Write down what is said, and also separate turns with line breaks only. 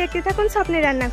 দেখতে থাকুন স্বপ্নের রান্নাঘর